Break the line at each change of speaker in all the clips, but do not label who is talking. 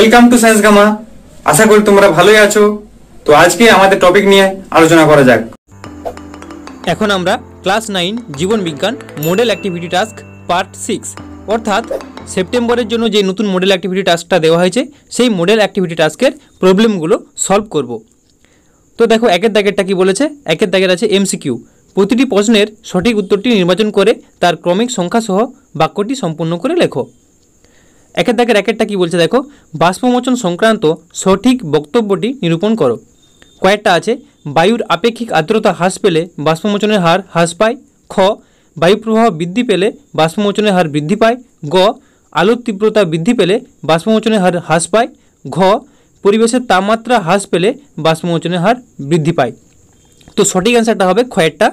welcome to Science Gamma আশা করি তোমরা ভালোই আছো তো আজকে আমাদের টপিক নিয়ে আলোচনা করা যাক এখন আমরা ক্লাস নাইন জীবন বিজ্ঞান model activity task part six অর্থাৎ সেপ্টেম্বরের জন্য যে নতুন মডেল অ্যাক্টিভিটি টাস্কটা দেওয়া হয়েছে সেই মডেল অ্যাক্টিভিটি টাস্কের প্রবলেমগুলো সলভ করব তো দেখো একের দাগেরটা কি বলেছে একের দাগের আছে এমসিকিউ প্রতিটি প্রশ্নের সঠিক উত্তরটি নির্বাচন করে তার ক্রমিক সংখ্যাসহ বাক্যটি সম্পূর্ণ করে লেখো একের দাগের একেরটা কী বলছে দেখো বাষ্পমোচন সংক্রান্ত সঠিক বক্তব্যটি নিরূপণ করো কয়েকটা আছে বায়ুর আপেক্ষিক আর্দ্রতা হ্রাস পেলে বাষ্পমোচনের হার হ্রাস পায় খ বায়ু প্রবাহ বৃদ্ধি পেলে বাষ্পমোচনের হার বৃদ্ধি পায় গ আলোর তীব্রতা বৃদ্ধি পেলে বাষ্পমোচনের হার হ্রাস পায় ঘ পরিবেশের তাপমাত্রা হ্রাস পেলে বাষ্পমোচনের হার বৃদ্ধি পায় তো সঠিক অ্যান্সারটা হবে খয়েরটা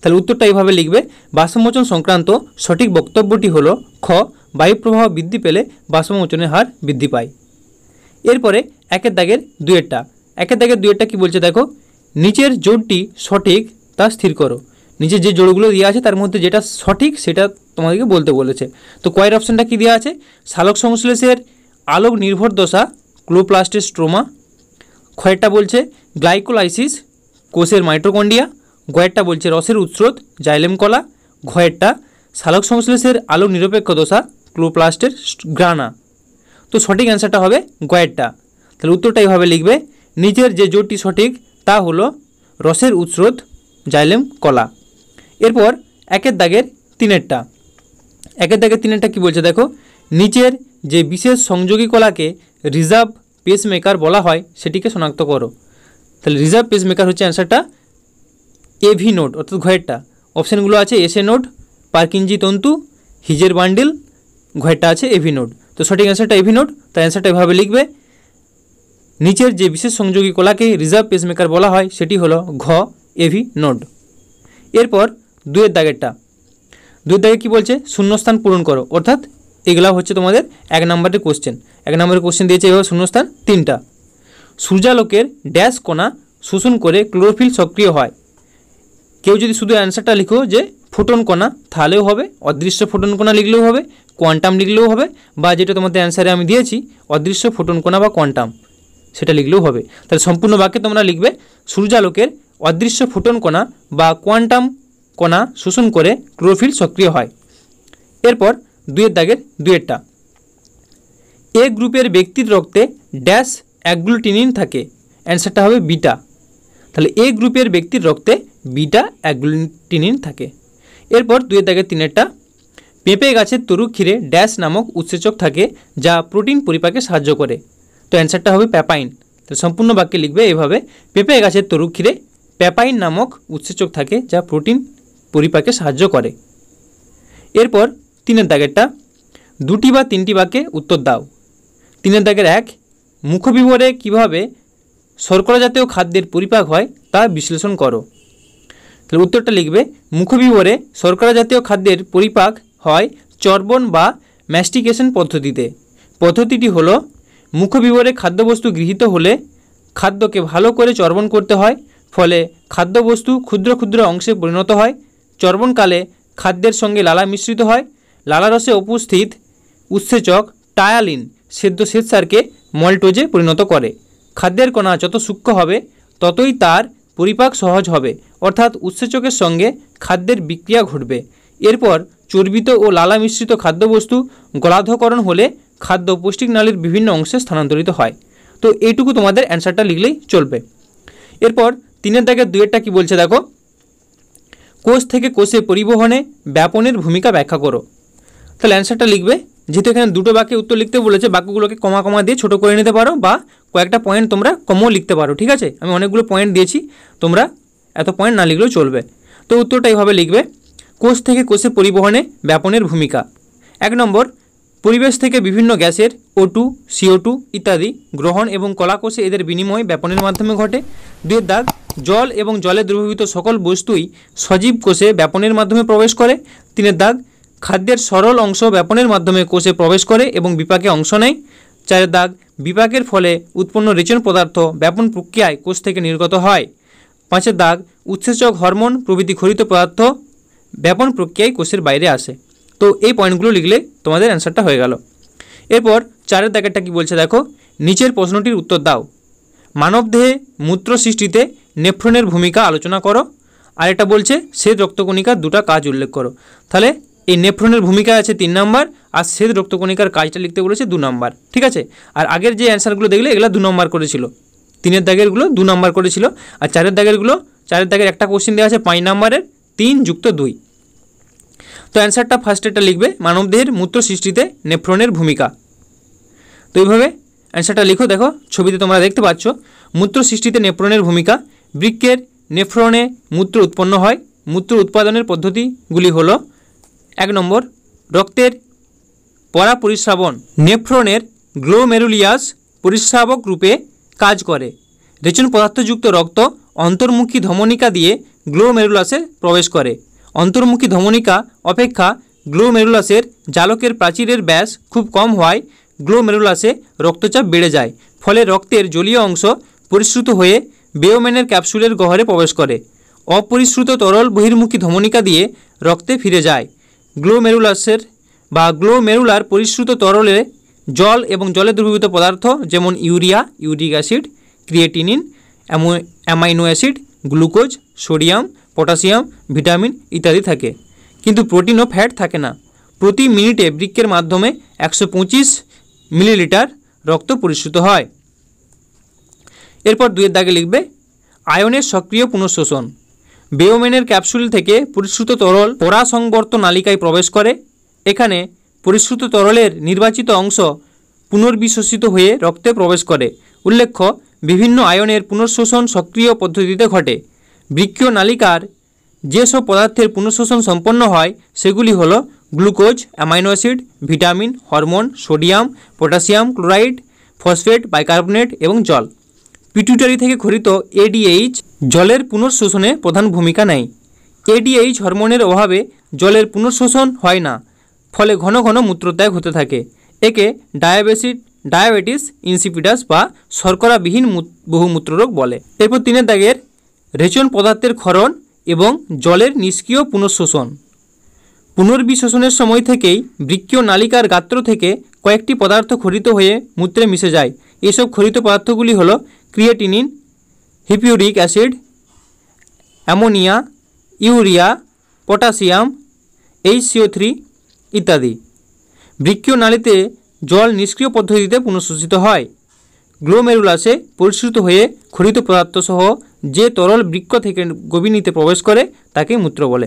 তাহলে উত্তরটা এইভাবে লিখবে বাষ্পমোচন সংক্রান্ত সঠিক বক্তব্যটি হলো খ বায়ুপ্রবাহ বৃদ্ধি পেলে বাষ্পমোচনের হার বৃদ্ধি পায় এরপরে একের দাগের দুয়েরটা একের দাগের দুয়েরটা কি বলছে দেখো নিচের জোরটি সঠিক তা স্থির করো নিচের যে জোরগুলো দেওয়া আছে তার মধ্যে যেটা সঠিক সেটা তোমাদেরকে বলতে বলেছে তো কয়ের অপশানটা কি দেওয়া আছে শালক সংশ্লেষের আলোক নির্ভর দশা ক্লোপ্লাস্টের স্ট্রোমা ক্ষয়েরটা বলছে গ্লাইকোলাইসিস কোষের মাইট্রোকন্ডিয়া গয়েরটা বলছে রসের উৎস্রোত জাইলেম কলা ঘয়েরটা শালক সংশ্লেষের আলোক নিরপেক্ষ দশা ক্লোপ্লাস্টের গ্রানা তো সঠিক অ্যান্সারটা হবে গয়েরটা তাহলে উত্তরটা এইভাবে লিখবে নিচের যে জোটটি সঠিক তা হল রসের উৎস্রোত জাইলেম কলা এরপর একের দাগের তিনেরটা একের দাগের তিনেরটা কি বলছে দেখো নিচের যে বিশেষ সংযোগী কলাকে রিজার্ভ পেসমেকার বলা হয় সেটিকে শনাক্ত করো তাহলে রিজার্ভ পেসমেকার হচ্ছে অ্যান্সারটা এভি নোট অর্থাৎ ঘয়েরটা অপশানগুলো আছে এসএ নোট পার্কিনজি তন্তু হিজের বান্ডিল ঘয়েরটা আছে এভি নোড তো সঠিক অ্যান্সারটা এভি নোড তাই অ্যান্সারটা এভাবে লিখবে নিচের যে বিশেষ সংযোগী কলাকে রিজার্ভ পেসমেকার বলা হয় সেটি হলো ঘ এভি নোড এরপর দুয়ের দাগেরটা দুয়ের দাগে কি বলছে শূন্যস্থান পূরণ করো অর্থাৎ এগুলা হচ্ছে তোমাদের এক নম্বরের কোশ্চেন এক নম্বরের কোশ্চেন দিয়েছে এভাবে শূন্যস্থান তিনটা সূর্যালোকের ড্যাশ কণা শোষণ করে ক্লোরোফিল সক্রিয় হয় কেউ যদি শুধু অ্যান্সারটা লিখো যে ফোটন কণা তাহলেও হবে অদৃশ্য ফোটন লিখলেও হবে কোয়ান্টাম লিখলেও হবে বা যেটা তোমাদের অ্যান্সারে আমি দিয়েছি অদৃশ্য ফোটন কণা বা কোয়ান্টাম সেটা লিখলেও হবে তাহলে সম্পূর্ণ বাক্যে তোমরা লিখবে সূর্যালোকের অদৃশ্য ফোটন কণা বা কোয়ান্টাম কণা শোষণ করে ক্লোরোফিল সক্রিয় হয় এরপর দুয়ের দাগের দুয়েরটা এ গ্রুপের ব্যক্তির রক্তে ড্যাশ অ্যাগ্লুটিনিন থাকে অ্যান্সারটা হবে বিটা তাহলে এ গ্রুপের ব্যক্তির রক্তে বিটা অ্যাগ্লুটিনিন থাকে এরপর দুয়ের দাগের তিনেরটা পেঁপে গাছের তরু ক্ষীরে ড্যাশ নামক উৎসেচক থাকে যা প্রোটিন পরিপাকে সাহায্য করে তো অ্যান্সারটা হবে প্যাপাইন তাহলে সম্পূর্ণ বাক্যে লিখবে এভাবে পেঁপে গাছের তরু ক্ষীরে প্যাপাইন নামক উৎসেচক থাকে যা প্রোটিন পরিপাকে সাহায্য করে এরপর তিনের দাগেরটা দুটি বা তিনটি বাক্যে উত্তর দাও তিনের দাগের এক মুখবিবরে কিভাবে শর্করা জাতীয় খাদ্যের পরিপাক হয় তা বিশ্লেষণ করো তাহলে উত্তরটা লিখবে মুখবিবরে শর্করা জাতীয় খাদ্যের পরিপাক হয় চর্বণ বা ম্যাস্টিকেশন পদ্ধতিতে পদ্ধতিটি হল মুখবিবরে খাদ্যবস্তু গৃহীত হলে খাদ্যকে ভালো করে চর্বণ করতে হয় ফলে খাদ্যবস্তু ক্ষুদ্র ক্ষুদ্র অংশে পরিণত হয় চর্বণকালে খাদ্যের সঙ্গে লালা মিশ্রিত হয় লালারসে উপস্থিত উৎসেচক টায়ালিন সেদ্ধ শ্বেতসারকে মল্টোজে পরিণত করে খাদ্যের কণা যত সূক্ষ্ম হবে ততই তার পরিপাক সহজ হবে অর্থাৎ উৎসেচকের সঙ্গে খাদ্যের বিক্রিয়া ঘটবে এরপর চর্বিত ও লালা মিশ্রিত খাদ্যবস্তু গলাধকরণ হলে খাদ্য পৌষ্টিক নালীর বিভিন্ন অংশে স্থানান্তরিত হয় তো এইটুকু তোমাদের অ্যান্সারটা লিখলেই চলবে এরপর তিনের দাগের দুয়েরটা কি বলছে দেখো কোষ থেকে কোষে পরিবহনে ব্যাপনের ভূমিকা ব্যাখ্যা করো তাহলে অ্যান্সারটা লিখবে যেহেতু এখানে দুটো বাক্যে উত্তর লিখতে বলেছে বাক্যগুলোকে কমা কমা দিয়ে ছোটো করে নিতে পারো বা কয়েকটা পয়েন্ট তোমরা কমও লিখতে পারো ঠিক আছে আমি অনেকগুলো পয়েন্ট দিয়েছি তোমরা এত পয়েন্ট না লিখলেও চলবে তো উত্তরটা এইভাবে লিখবে কোষ থেকে কোষে পরিবহনে ব্যাপনের ভূমিকা এক নম্বর পরিবেশ থেকে বিভিন্ন গ্যাসের ও টু সিও টু ইত্যাদি গ্রহণ এবং কলাকোষে এদের বিনিময় ব্যাপনের মাধ্যমে ঘটে দুয়ের দাগ জল এবং জলে দ্রবীভূত সকল বস্তুই সজীব কোষে ব্যাপনের মাধ্যমে প্রবেশ করে তিনের দাগ খাদ্যের সরল অংশ ব্যাপনের মাধ্যমে কোষে প্রবেশ করে এবং বিপাকে অংশ নেয় চারের দাগ বিপাকের ফলে উৎপন্ন রেচন পদার্থ ব্যাপন প্রক্রিয়ায় কোষ থেকে নির্গত হয় পাঁচের দাগ উৎসেচক হরমোন প্রভৃতি ক্ষরিত পদার্থ ব্যাপন প্রক্রিয়ায় কোষের বাইরে আসে তো এই পয়েন্টগুলো লিখলে তোমাদের অ্যান্সারটা হয়ে গেল এরপর চারের দাগেরটা কি বলছে দেখো নিচের প্রশ্নটির উত্তর দাও মানবদেহে মূত্র সৃষ্টিতে নেফ্রনের ভূমিকা আলোচনা করো আর এটা বলছে শ্বেত রক্তকণিকার দুটা কাজ উল্লেখ করো তাহলে এই নেফ্রনের ভূমিকা আছে তিন নম্বর আর শ্বেত রক্তকণিকার কাজটা লিখতে বলেছে দু নম্বর ঠিক আছে আর আগের যে অ্যান্সারগুলো দেখলে এগুলো দু নম্বর করেছিল তিনের দাগেরগুলো দু নম্বর করেছিল আর চারের দাগেরগুলো চারের দাগের একটা কোশ্চেন দেওয়া আছে পাঁচ নাম্বারের তিন যুক্ত দুই তো অ্যান্সারটা ফার্স্ট এটা লিখবে মানবদেহের মূত্র সৃষ্টিতে নেফ্রনের ভূমিকা তো এইভাবে অ্যান্সারটা লিখো দেখো ছবিতে তোমরা দেখতে পাচ্ছ মূত্র সৃষ্টিতে নেফ্রনের ভূমিকা বৃক্ষের নেফ্রনে মূত্র উৎপন্ন হয় মূত্র উৎপাদনের পদ্ধতিগুলি হল এক নম্বর রক্তের পরা পরাপরিস্রাবণ নেফ্রনের গ্লোমেরুলিয়াস পরিস্রাবক রূপে কাজ করে রেচন পদার্থযুক্ত রক্ত অন্তর্মুখী ধমনিকা দিয়ে গ্লোমেরুলাসে প্রবেশ করে অন্তর্মুখী ধমনিকা অপেক্ষা গ্লোমেরুলাসের জালকের প্রাচীরের ব্যাস খুব কম হওয়ায় গ্লোমেরুলাসে রক্তচাপ বেড়ে যায় ফলে রক্তের জলীয় অংশ পরিশ্রুত হয়ে বেওম্যানের ক্যাপসুলের গহরে প্রবেশ করে অপরিশ্রুত তরল বহির্মুখী ধমনিকা দিয়ে রক্তে ফিরে যায় গ্লোমেরুলাসের বা গ্লোমেরুলার পরিশ্রুত তরলে জল এবং জলে দ্রবীভূত পদার্থ যেমন urea uric acid creatinine amino acid glucose sodium potassium vitamin ইত্যাদি থাকে কিন্তু প্রোটিন ও ফ্যাট থাকে না প্রতি মিনিটে বৃক্ষের মাধ্যমে একশো মিলিলিটার রক্ত পরিশ্রুত হয় এরপর দুয়ের দাগে লিখবে আয়নের সক্রিয় পুনঃশোষণ বেওমেনের ক্যাপসুল থেকে পরিশ্রুত তরল পরাসংবর্ত নালিকায় প্রবেশ করে এখানে পরিশ্রুত তরলের নির্বাচিত অংশ পুনর্বিশ্বসিত হয়ে রক্তে প্রবেশ করে উল্লেখ্য বিভিন্ন আয়নের পুনঃশোষণ সক্রিয় পদ্ধতিতে ঘটে বৃক্ষীয় নালিকার যেসব পদার্থের পুনঃশোষণ সম্পন্ন হয় সেগুলি হল glucose amino acid vitamin hormone sodium potassium chloride phosphate bicarbonate এবং জল পিটুটারি থেকে খরিত এডিএইচ জলের পুনঃশোষণে প্রধান ভূমিকা নেয় এডিএইচ হরমোনের অভাবে জলের পুনঃশোষণ হয় না ফলে ঘন ঘন মূত্রত্যাগ হতে থাকে একে ডায়াবেসিড ডায়াবেটিস ইনসিপিডাস বা শর্করাবিহীন বহুমূত্র রোগ বলে এরপর তিনের দাগের রেচন পদার্থের ক্ষরণ এবং জলের নিষ্ক্রিয় পুনঃশোষণ পুনর্বিশোষণের সময় থেকেই বৃক্ষীয় নালিকার গাত্র থেকে কয়েকটি পদার্থ খরিত হয়ে মূত্রে মিশে যায় এসব খরিত পদার্থগুলি হল creatinine hippuric acid ammonia urea potassium H C O three ইত্যাদি বৃক্ষীয় নালীতে জল নিষ্ক্রিয় পদ্ধতিতে পুনঃসূচিত হয় গ্লোমেরুলাসে পরিশ্রুত হয়ে খরিত পদার্থসহ যে তরল বৃক্ষ থেকে গভীরীতে প্রবেশ করে তাকে মূত্র বলে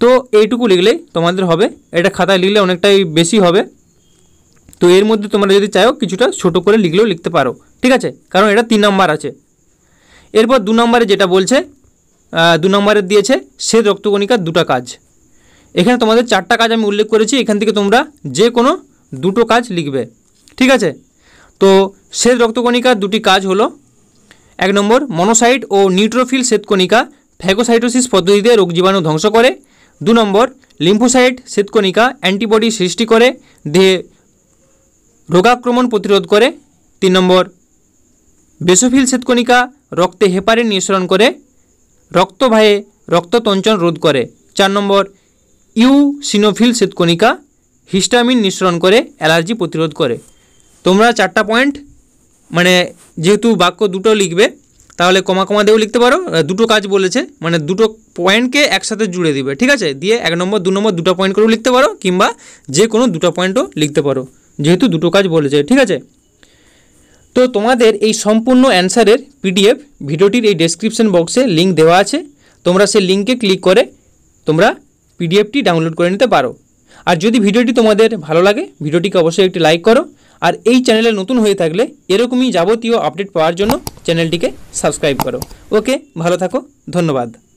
তো এইটুকু লিখলেই তোমাদের হবে এটা খাতায় লিখলে অনেকটাই বেশি হবে তো এর মধ্যে তোমরা যদি চাইও কিছুটা ছোট করে লিখলেও লিখতে পারো ঠিক আছে কারণ এটা তিন নম্বর আছে এরপর দু নম্বরে যেটা বলছে দু নম্বরে দিয়েছে সে রক্তকণিকার দুটা কাজ এখানে তোমাদের চারটা কাজ আমি উল্লেখ করেছি এখান থেকে তোমরা যে কোনো দুটো কাজ লিখবে ঠিক আছে তো শ্বেত রক্তকণিকার দুটি কাজ হলো এক নম্বর মনোসাইট ও নিউট্রোফিল শ্বেতকণিকা ফ্যাগোসাইটোসিস পদ্ধতিতে রোগ জীবাণু ধ্বংস করে দু নম্বর লিম্ফোসাইট শ্বেতকণিকা অ্যান্টিবডি সৃষ্টি করে দেহে রোগাক্রমণ প্রতিরোধ করে তিন নম্বর বেসোফিল শ্বেতকণিকা রক্তে হেপারিন নিঃসরণ করে রক্ত রক্ততঞ্চন রোধ করে চার নম্বর ইউসিনোফিল শ্বেতকণিকা হিস্টামিন নিঃসরণ করে অ্যালার্জি প্রতিরোধ করে তোমরা চারটা পয়েন্ট মানে যেহেতু বাক্য দুটো লিখবে তাহলে কমা কমা দিয়েও লিখতে পারো দুটো কাজ বলেছে মানে দুটো পয়েন্টকে একসাথে জুড়ে দিবে ঠিক আছে দিয়ে এক নম্বর দু নম্বর দুটো পয়েন্ট করেও লিখতে পারো কিংবা যে কোনো দুটো পয়েন্টও লিখতে পারো যেহেতু দুটো কাজ বলেছে ঠিক আছে তো তোমাদের এই সম্পূর্ণ অ্যান্সারের পিডিএফ ভিডিওটির এই ডেসক্রিপশন বক্সে লিঙ্ক দেওয়া আছে তোমরা সেই লিঙ্কে ক্লিক করে তোমরা পিডিএফটি ডাউনলোড করে নিতে পারো আর যদি ভিডিওটি তোমাদের ভালো লাগে ভিডিওটিকে অবশ্যই একটি লাইক করো আর এই চ্যানেলে নতুন হয়ে থাকলে এরকমই যাবতীয় আপডেট পাওয়ার জন্য চ্যানেলটিকে সাবস্ক্রাইব করো ওকে ভালো থাকো ধন্যবাদ